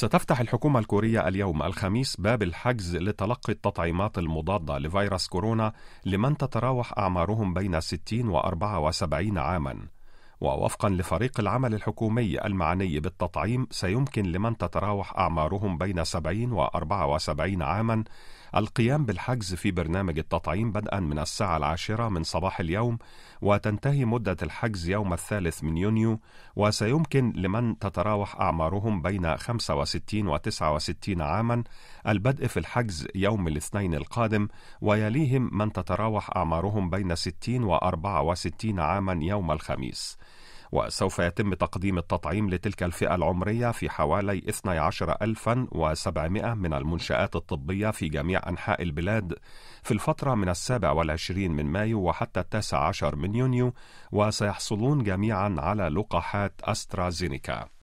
ستفتح الحكومة الكورية اليوم الخميس باب الحجز لتلقي التطعيمات المضادة لفيروس كورونا لمن تتراوح أعمارهم بين 60 و 74 عامًا. ووفقا لفريق العمل الحكومي المعني بالتطعيم سيمكن لمن تتراوح أعمارهم بين 70 و 74 عاما القيام بالحجز في برنامج التطعيم بدءا من الساعة العاشرة من صباح اليوم وتنتهي مدة الحجز يوم الثالث من يونيو وسيمكن لمن تتراوح أعمارهم بين 65 و 69 عاما البدء في الحجز يوم الاثنين القادم ويليهم من تتراوح أعمارهم بين 60 و 64 عاما يوم الخميس. وسوف يتم تقديم التطعيم لتلك الفئة العمرية في حوالي 12700 من المنشآت الطبية في جميع أنحاء البلاد في الفترة من السابع والعشرين من مايو وحتى التاسع عشر من يونيو وسيحصلون جميعا على لقاحات أسترازينيكا